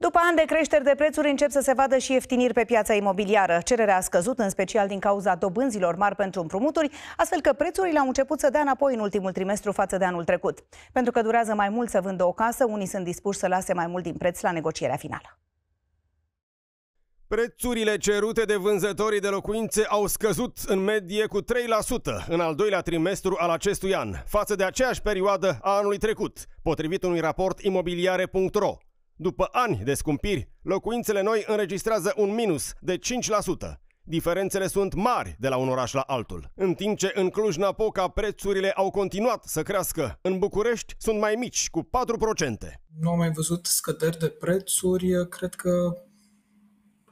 După ani de creșteri de prețuri, încep să se vadă și ieftiniri pe piața imobiliară. Cererea a scăzut, în special din cauza dobânzilor mari pentru împrumuturi, astfel că prețurile au început să dea înapoi în ultimul trimestru față de anul trecut. Pentru că durează mai mult să vândă o casă, unii sunt dispuși să lase mai mult din preț la negocierea finală. Prețurile cerute de vânzătorii de locuințe au scăzut în medie cu 3% în al doilea trimestru al acestui an, față de aceeași perioadă a anului trecut, potrivit unui raport imobiliare.ro. După ani de scumpiri, locuințele noi înregistrează un minus de 5%. Diferențele sunt mari de la un oraș la altul. În timp ce în Cluj-Napoca prețurile au continuat să crească, în București sunt mai mici, cu 4%. Nu am mai văzut scăderi de prețuri, cred că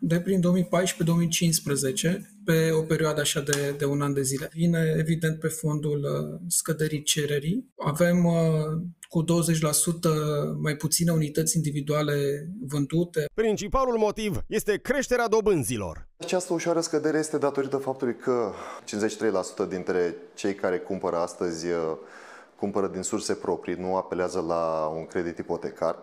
de prin 2014-2015 pe o perioadă așa de, de un an de zile. Vine, evident, pe fondul uh, scăderii cererii. Avem uh, cu 20% mai puține unități individuale vândute. Principalul motiv este creșterea dobânzilor. Această ușoară scădere este datorită faptului că 53% dintre cei care cumpără astăzi uh, cumpără din surse proprii, nu apelează la un credit ipotecar,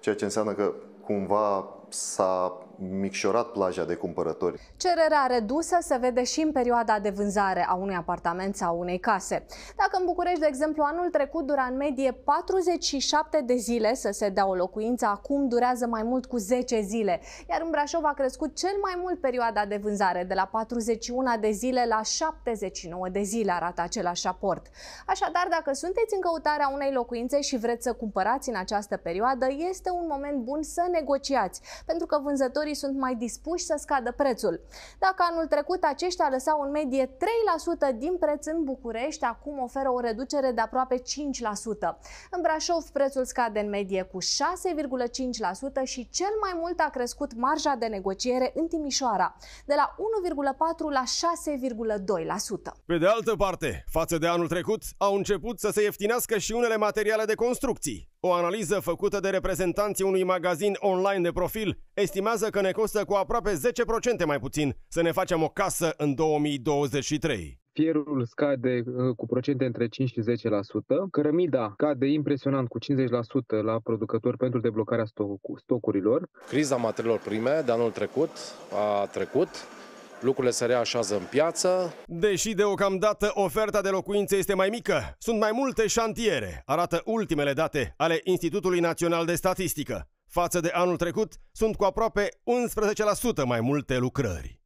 ceea ce înseamnă că cumva s-a micșorat plaja de cumpărători. Cererea redusă se vede și în perioada de vânzare a unui apartament sau unei case. Dacă în București, de exemplu, anul trecut dura în medie 47 de zile să se dea o locuință, acum durează mai mult cu 10 zile, iar în Brașov a crescut cel mai mult perioada de vânzare, de la 41 de zile la 79 de zile, arată același raport. Așadar, dacă sunteți în căutarea unei locuințe și vreți să cumpărați în această perioadă, este un moment bun să negociați, pentru că vânzătorii sunt mai dispuși să scadă prețul. Dacă anul trecut aceștia lăsau în medie 3% din preț în București, acum oferă o reducere de aproape 5%. În Brașov prețul scade în medie cu 6,5% și cel mai mult a crescut marja de negociere în Timișoara, de la 1,4 la 6,2%. Pe de altă parte, față de anul trecut, au început să se ieftinească și unele materiale de construcții. O analiză făcută de reprezentanții unui magazin online de profil estimează că ne costă cu aproape 10% mai puțin să ne facem o casă în 2023 fierul scade uh, cu procente între 5 și 10%, cărămida cade impresionant cu 50% la producători pentru deblocarea stocurilor. Criza materiilor prime de anul trecut a trecut lucrurile se reașează în piață. Deși deocamdată oferta de locuințe este mai mică, sunt mai multe șantiere, arată ultimele date ale Institutului Național de Statistică. Față de anul trecut, sunt cu aproape 11% mai multe lucrări.